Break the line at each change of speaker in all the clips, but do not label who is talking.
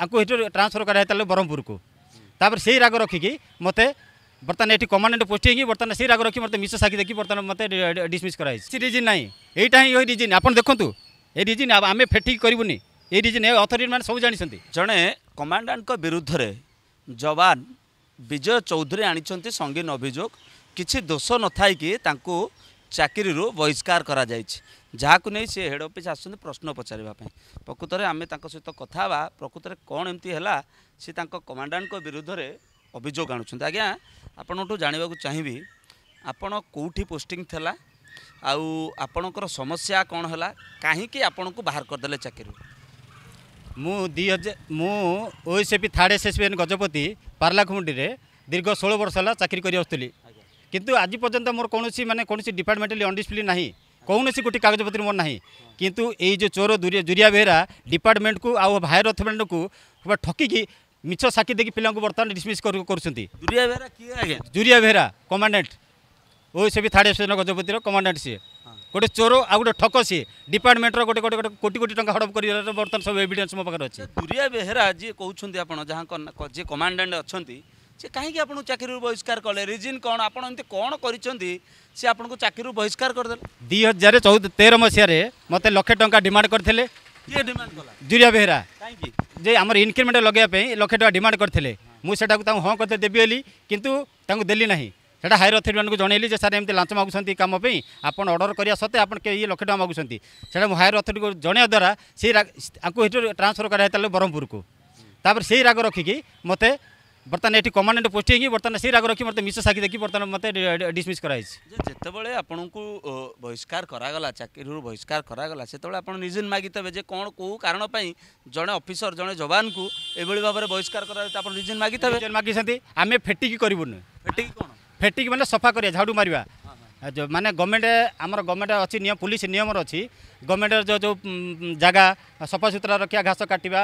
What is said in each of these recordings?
ତାଙ୍କୁ ଏଠୁ ଟ୍ରାନ୍ସଫର୍ କରାଯାଇଥିଲା ବ୍ରହ୍ମପୁରକୁ ତାପରେ ସେଇ ରାଗ ରଖିକି ମୋତେ ବର୍ତ୍ତମାନ ଏଠି କମାଣ୍ଡାଣ୍ଟ ପୋଷ୍ଟିଂ ହେଇକି ବର୍ତ୍ତମାନ ସେଇ ରାଗ ରଖି ମୋତେ ମିଶ ସାକ୍ଷୀ ଦେଖି ବର୍ତ୍ତମାନ ମୋତେ ଡିସମିସ୍ କରାଯାଇଛି ସେ ରିଜିନ୍ ନାହିଁ ଏଇଟା ହିଁ ଏଇ ରିଜିନ୍ ଆପଣ ଦେଖନ୍ତୁ ଏ ରିଜିନ୍ ଆମେ ଫେଟିକି କରିବୁନି ଏଇ ରିଜିନ୍ ଏ ଅଥରିଟିମାନେ ସବୁ ଜାଣିଛନ୍ତି ଜଣେ କମାଣ୍ଡାଣ୍ଟଙ୍କ ବିରୁଦ୍ଧରେ ଯବାନ ବିଜୟ ଚୌଧୁରୀ ଆଣିଛନ୍ତି ସଙ୍ଗୀନ
ଅଭିଯୋଗ କିଛି ଦୋଷ ନଥାଇକି ତାଙ୍କୁ ଚାକିରିରୁ ବହିଷ୍କାର କରାଯାଇଛି ଯାହାକୁ ନେଇ ସେ ହେଡ଼ ଅଫିସ୍ ଆସୁଛନ୍ତି ପ୍ରଶ୍ନ ପଚାରିବା ପାଇଁ ପ୍ରକୃତରେ ଆମେ ତାଙ୍କ ସହିତ କଥା ହେବା ପ୍ରକୃତରେ କ'ଣ ଏମିତି ହେଲା ସେ ତାଙ୍କ କମାଣ୍ଡାଣ୍ଟଙ୍କ ବିରୁଦ୍ଧରେ ଅଭିଯୋଗ ଆଣୁଛନ୍ତି ଆଜ୍ଞା ଆପଣଙ୍କଠୁ ଜାଣିବାକୁ ଚାହିଁବି ଆପଣ କେଉଁଠି ପୋଷ୍ଟିଂ ଥିଲା ଆଉ ଆପଣଙ୍କର ସମସ୍ୟା କ'ଣ ହେଲା କାହିଁକି ଆପଣଙ୍କୁ ବାହାର କରିଦେଲେ ଚାକିରି
ମୁଁ ଦୁଇ ହଜାର ମୁଁ ଓଏସ୍ ଏପି ଥାର୍ଡ଼ ଏସ୍ ଏସ୍ ପି ଏନ୍ ଗଜପତି ପାର୍ଲାଖୁମୁଣ୍ଡିରେ ଦୀର୍ଘ ଷୋହଳ ବର୍ଷ ହେଲା ଚାକିରି କରିଆସୁଥିଲି କିନ୍ତୁ ଆଜି ପର୍ଯ୍ୟନ୍ତ ମୋର କୌଣସି ମାନେ କୌଣସି ଡିପାର୍ଟମେଣ୍ଟାଲି ଅନ୍ଡିସିପ୍ଲିନ୍ ନାହିଁ କୌଣସି ଗୋଟିଏ କାଗଜପତ୍ର ମୋର ନାହିଁ କିନ୍ତୁ ଏଇ ଯେଉଁ ଚୋର ଜୁରିଆ ବେହେରା ଡିପାର୍ଟମେଣ୍ଟକୁ ଆଉ ହାୟର ଅଥମେଣ୍ଟକୁ ପୁରା ଠକିକି ମିଛ ସାକ୍ଷୀ ଦେଇକି ପିଲାଙ୍କୁ ବର୍ତ୍ତମାନ ଡିସମିସ୍ କରୁଛନ୍ତି
ଜୁରିଆ ବେହେରା କିଏ
ଆଜ୍ଞା ଜୁରିଆ ବେହେରା କମାଣ୍ଡାଣ୍ଟ ଓ ସେ ବି ଥାର୍ଡ଼ ଷ୍ଟେସନ୍ ଗଜପତିର କମାଣ୍ଡାଣ୍ଟ ସିଏ ଗୋଟେ ଚୋର ଆଉ ଗୋଟେ ଠକ ସିଏ ଡିପାର୍ଟମେଣ୍ଟର ଗୋଟେ ଗୋଟେ ଗୋଟେ କୋଟି କୋଟି ଟଙ୍କା ହଡ଼ପ କରିବାର ବର୍ତ୍ତମାନ ସବୁ ଏଭିଡେନ୍ସ ମୋ ପାଖରେ ଅଛି
ଜୁରିଆ ବେହେରା ଯିଏ କହୁଛନ୍ତି ଆପଣ ଯାହାଙ୍କ ଯିଏ କମାଣ୍ଡାଣ୍ଟ ଅଛନ୍ତି ସେ କାହିଁକି ଆପଣଙ୍କୁ ଚାକିରିରୁ ବହିଷ୍କାର କଲେ ରିଜିନ୍ କ'ଣ ଆପଣ ଏମିତି କ'ଣ କରିଛନ୍ତି ସେ ଆପଣଙ୍କୁ ଚାକିରିରୁ ବହିଷ୍କାର କରିଦେଲେ
ଦୁଇ ହଜାର ଚଉଦ ତେର ମସିହାରେ ମୋତେ ଲକ୍ଷେ ଟଙ୍କା ଡିମାଣ୍ଡ କରିଥିଲେ
କିଏ ଡିମାଣ୍ଡ କଲା
ଜୁରିଆ ବେହେରା କାହିଁକି ଯେ ଆମର ଇନକ୍ରିମେଣ୍ଟ ଲଗାଇବା ପାଇଁ ଲକ୍ଷେ ଟଙ୍କା ଡିମାଣ୍ଡ କରିଥିଲେ ମୁଁ ସେଟାକୁ ତାଙ୍କୁ ହଁ କରିଦେଲି ଦେବି ବୋଲି କିନ୍ତୁ ତାଙ୍କୁ ଦେଲି ନାହିଁ সেটা হায়ার অথরিটিমানকে জনাইলি যে স্যার এমনি লাঞ্চ মাগুচান কাম পাই আপনার অর্ডর করা সত্ত্বে আপনার ইয়ে লক্ষ টাকা মাগুচান সেটা হায়ার অথরিটি জনাইয়া দ্বারা সেই রাগ আকু সেটু ট্রান্সফর করা হয়ে ব্রহ্মপুরকু তাপরে সেই রাগ রক্ষিকি মতো ବର୍ତ୍ତମାନ ଏଠି କମାଣ୍ଡାଣ୍ଟ ପୋଷ୍ଟ ହେଇକି ବର୍ତ୍ତମାନ ସେଇ ରାଗ ରଖି ମୋତେ ମିଶ ସାକ୍ଷୀ ଦେଖି ବର୍ତ୍ତମାନ ମୋତେ ଡିସମିସ୍ କରାଯାଇଛି
ଯେତେବେଳେ ଆପଣଙ୍କୁ ବହିଷ୍କାର କରାଗଲା ଚାକିରିରୁ ବହିଷ୍କାର କରାଗଲା ସେତେବେଳେ ଆପଣ ନିଜେ ମାଗିଥିବେ ଯେ କ'ଣ କେଉଁ କାରଣ ପାଇଁ ଜଣେ ଅଫିସର ଜଣେ ଯବାନଙ୍କୁ
ଏଭଳି ଭାବରେ ବହିଷ୍କାର କରାଯାଉଛି ଆପଣ ନିଜେ ମାଗିଥିବେ ମାଗିଛନ୍ତି ଆମେ ଫେଟିକି କରିବୁନି ଫେଟିକି କ'ଣ ଫେଟିକି ମାନେ ସଫା କରିବା ଝାଡ଼ୁ ମାରିବା ମାନେ ଗଭର୍ଣ୍ଣମେଣ୍ଟ ଆମର ଗଭର୍ଣ୍ଣମେଣ୍ଟ ଅଛି ନିୟମ ପୁଲିସ ନିୟମର ଅଛି ଗଭର୍ଣ୍ଣମେଣ୍ଟର ଯେଉଁ ଯେଉଁ ଜାଗା ସଫାସୁତୁରା ରଖିବା ଘାସ କାଟିବା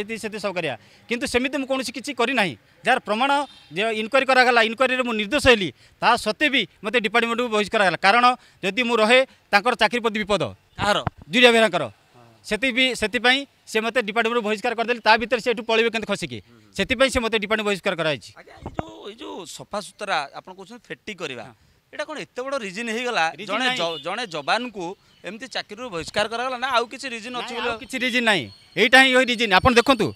ଏତି ସେତି ସବୁ କରିବା କିନ୍ତୁ ସେମିତି ମୁଁ କୌଣସି କିଛି କରିନାହିଁ ଯାହାର ପ୍ରମାଣ ଯେ ଇନକ୍ୱାରି କରାଗଲା ଇନକ୍ୱାରିରେ ମୁଁ ନିର୍ଦ୍ଦୋଷ ହେଲି ତାହା ସତ୍ତ୍ୱେ ବି ମୋତେ ଡିପାର୍ଟମେଣ୍ଟକୁ ବହିଷ୍କାର କରାଗଲା କାରଣ ଯଦି ମୁଁ ରହେ ତାଙ୍କର ଚାକିରି ପ୍ରତି ବିପଦ କାହାର ଜୁରିଆ ବେହେରାଙ୍କର ସେଥିପାଇଁ ସେଥିପାଇଁ ସେ ମୋତେ ଡିପାର୍ଟମେଣ୍ଟରୁ ବହିଷ୍କାର କରିଦେଲେ ତା ଭିତରେ ସେ ଏଠୁ ପଳେଇବେ କେମିତି ଖସିକି ସେଥିପାଇଁ ସେ ମୋତେ ଡିପାର୍ଟମେଣ୍ଟ ବହିଷ୍କାର କରାଯାଇଛି ଏଇ
ଯେଉଁ ଏଇ ଯେଉଁ ସଫାସୁତୁରା ଆପଣ କହୁଛନ୍ତି ଫେଟି କରିବା এটা কোন এত বড় রিজন হইগলা জনে জনে জবানকু
এমতি চাকরিরু বহিষ্কার করা গলা না আউ কিছু রিজন আছে বলে কিছু রিজন নাই এইটা হি ওই রিজন আপন দেখন্তু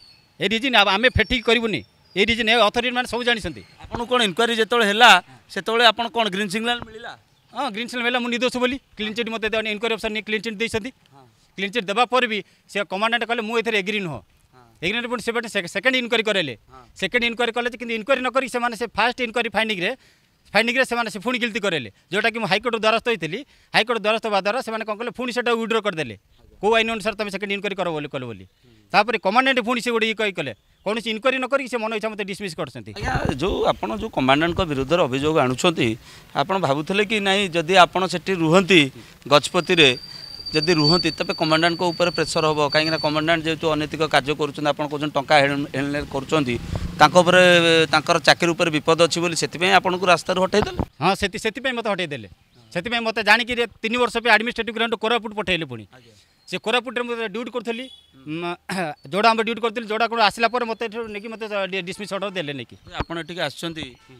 এই রিজন আমি ফেটিক করিবুনি এই রিজন এই অথরিটি মানে সব জানিছন্তি আপন কোন ইনকোয়ারি যেতলে হেলা সেতলে আপন কোন গ্রিন সিগনাল মিলিলা হ্যাঁ গ্রিন সিগনাল মিলা মু নিদোষ বলি ক্লিন চিট মতে দেওয়া ইনকোয়ারি অফিসার নি ক্লিন চিট দেইছন্তি ক্লিন চিট দেবা পরে বি সে কমান্ডেন্ট কলে মু এথরে এগ্রি নহ এগ্রি নহ সেপটে সেকেন্ড ইনকোয়ারি করাইলে সেকেন্ড ইনকোয়ারি কলে কিন্তু ইনকোয়ারি নকরি মানে সে ফার্স্ট ইনকোয়ারি ফাইন্ডিং রে ଫାଇଣ୍ଡିଂରେ ସେମାନେ ସେ ପୁଣି ଗିଲ୍ତି କରେଇଲେ ଯେଉଁଟାକି ମୁଁ ହାଇକୋର୍ଟ ଦ୍ୱାରସ୍ଥ ହୋଇଥିଲି ହାଇକୋର୍ଟ ଦ୍ୱାରସ୍ଥ ହେବା ଦ୍ୱାରା ସେମାନେ କ'ଣ କଲେ ପୁଣି ସେଟା ୱିଡ୍ର କରିଦେଲେ କେଉଁ ଆଇନ ଅନୁସାରେ ତୁମେ ସେକେଣ୍ଡ ଇନକ୍ୱାରି କର ବୋଲି କଲେ ବୋଲି ତାପରେ କମାଣ୍ଡାଣ୍ଟ ପୁଣି ସେ ଗୋଟେ ଇଏ କହିଲେ କୌଣସି ଇନକ୍ୱାରି ନ କରିକି ସେ ମନ ଇଚ୍ଛା ମୋତେ ଡିସମିସ୍ କରୁଛନ୍ତି ଆଜ୍ଞା ଯେଉଁ ଆପଣ ଯେଉଁ କମାଣ୍ଡାଣ୍ଟଙ୍କ ବିରୁଦ୍ଧରେ
ଅଭିଯୋଗ ଆଣୁଛନ୍ତି ଆପଣ ଭାବୁଥିଲେ କି ନାହିଁ ଯଦି ଆପଣ ସେଠି ରୁହନ୍ତି ଗଜପତିରେ ଯଦି ରୁହନ୍ତି ତେବେ କମାଣ୍ଡାଣ୍ଟଙ୍କ ଉପରେ ପ୍ରେସର ହେବ କାହିଁକିନା କମାଣ୍ଡାଣ୍ଟ ଯେହେତୁ ଅନୈତିକ କାର୍ଯ୍ୟ କରୁଛନ୍ତି ଆପଣ କହୁଛନ୍ତି ଟଙ୍କା ହେଣନେଣ କରୁଛନ୍ତି ତାଙ୍କ ଉପରେ ତାଙ୍କର ଚାକିରି ଉପରେ ବିପଦ ଅଛି ବୋଲି ସେଥିପାଇଁ ଆପଣଙ୍କୁ
ରାସ୍ତାରୁ ହଟେଇ ଦେଲେ ହଁ ସେଥିପାଇଁ ମୋତେ ହଟେଇ ଦେଲେ ସେଥିପାଇଁ ମୋତେ ଜାଣିକି ତିନି ବର୍ଷ ପାଇଁ ଆଡ଼ମିନିଷ୍ଟ୍ରେଟିଭ୍ ଗ୍ରାଣ୍ଡ କୋରାପୁଟ ପଠେଇଲେ ପୁଣି সে কোরাপুটে ডিউটি করুলি যোড়া আমি ডিউটি করুলি যোড়া কোণ আসলা পরে মতো এঠু নাকি মতো ডিসমিস অর্ডর দেলে নাকি আপনার এটিকে আসছেন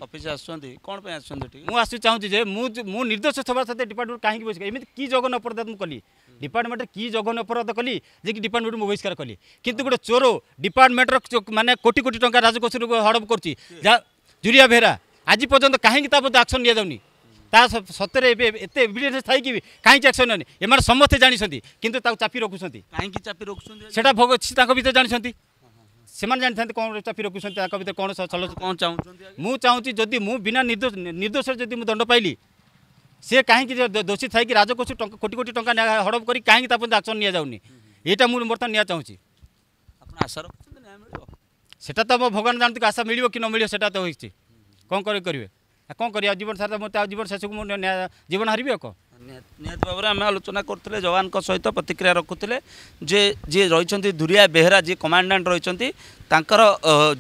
অফিস আসছেন কোণ পাই আসছেন এটি মু আসছি চাহুছি যে মু নির্দোষ সবার সাথে ডিপার্টমেন্ট কাহিকি বহিষ্কার এমনি কি জঘন্য অপরাধ মু কলি ডিপার্টমেন্টে কি জঘন্য অপরাধ কলি যে কি ডিপার্টমেন্ট মু বহিষ্কার কলি কিন্তু গোটে চোর ডিপার্টমেন্টর মানে কোটি কোটি টঙ্কা রাজকোষীর হড়প করছি যা জুরিয়া বেহেরা আজ পর্যন্ত কাহিকি তা মধ্যে আকশন নিয়ে যাওনি ତା ସତରେ ଏବେ ଏତେ ଏଭିଡେନ୍ସ ଥାଇକି ବି କାହିଁକି ଆକ୍ସନ୍ ନେନି ଏମାନେ ସମସ୍ତେ ଜାଣିଛନ୍ତି କିନ୍ତୁ ତାକୁ ଚାପି ରଖୁଛନ୍ତି
କାହିଁକି ଚାପି ରଖୁଛନ୍ତି
ସେଇଟା ଭୋଗ ତାଙ୍କ ଭିତରେ ଜାଣିଛନ୍ତି ସେମାନେ ଜାଣିଥାନ୍ତି କ'ଣ ଚାପି ରଖୁଛନ୍ତି ତାଙ୍କ ଭିତରେ କ'ଣ ଚଲ କ'ଣ ଚାହୁଁଛନ୍ତି ମୁଁ ଚାହୁଁଛି ଯଦି ମୁଁ ବିନା ନିର୍ଦ୍ଦୋଷ ନିର୍ଦ୍ଦୋଷରେ ଯଦି ମୁଁ ଦଣ୍ଡ ପାଇଲି ସେ କାହିଁକି ଦୋଷୀ ଥାଇକି ରାଜକୋଷ କୋଟି କୋଟି ଟଙ୍କା ହଡ଼ପ କରି କାହିଁକି ତା ପର୍ଯ୍ୟନ୍ତ ଆକ୍ସନ୍ ନିଆଯାଉନି ଏଇଟା ମୁଁ ବର୍ତ୍ତମାନ ନିଆ ଚାହୁଁଛି ଆପଣ ଆଶା ରଖୁଛନ୍ତି ନ୍ୟାୟ ସେଟା ତ ମୋ ଭଗବାନ ଜାଣନ୍ତି ଆଶା ମିଳିବ କି ନ ମିଳିବ ସେଟା ତ ହୋଇଛି କ'ଣ କରି କରିବେ କ'ଣ କରିବା ଜୀବନ ସାରା ମୋ ତା ଜୀବନ ଶେଷକୁ ମୁଁ ଜୀବନ ହାରିବି ଆଉ କ'ଣ ନିହାତି ଭାବରେ ଆମେ ଆଲୋଚନା କରୁଥିଲେ
ଯବାନଙ୍କ ସହିତ ପ୍ରତିକ୍ରିୟା ରଖୁଥିଲେ ଯେ ଯିଏ ରହିଛନ୍ତି ଧୁରିଆ ବେହେରା ଯିଏ କମାଣ୍ଡାଣ୍ଟ ରହିଛନ୍ତି ତାଙ୍କର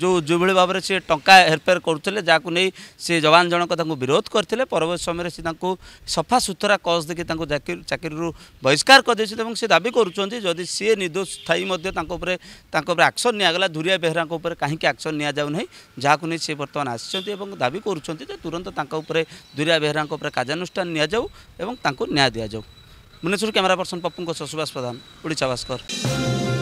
ଯେଉଁ ଯେଉଁଭଳି ଭାବରେ ସେ ଟଙ୍କା ହେରଫେର କରୁଥିଲେ ଯାହାକୁ ନେଇ ସେ ଯବାନ ଜଣକ ତାଙ୍କୁ ବିରୋଧ କରିଥିଲେ ପରବର୍ତ୍ତୀ ସମୟରେ ସେ ତାଙ୍କୁ ସଫା ସୁତୁରା କସ୍ ଦେଖି ତାଙ୍କୁ ଚାକିରିରୁ ବହିଷ୍କାର କରିଦେଇଛନ୍ତି ଏବଂ ସେ ଦାବି କରୁଛନ୍ତି ଯଦି ସିଏ ନିର୍ଦ୍ଦୋଷ ଥାଇ ମଧ୍ୟ ତାଙ୍କ ଉପରେ ତାଙ୍କ ଉପରେ ଆକ୍ସନ୍ ନିଆଗଲା ଧୁରିଆ ବେହେରାଙ୍କ ଉପରେ କାହିଁକି ଆକ୍ସନ୍ ନିଆଯାଉ ନାହିଁ ଯାହାକୁ ନେଇ ସେ ବର୍ତ୍ତମାନ ଆସିଛନ୍ତି ଏବଂ ଦାବି କରୁଛନ୍ତି ଯେ ତୁରନ୍ତ ତାଙ୍କ ଉପରେ ଧୁରିଆ ବେହେରାଙ୍କ ଉପରେ କାର୍ଯ୍ୟାନୁଷ୍ଠାନ ନିଆଯାଉ ଏବଂ उनको न्याय दिया जाओ मनेसुर क्यामेरा पर्सन पप्पू को ससुवास प्रधान उडीचा भास्कर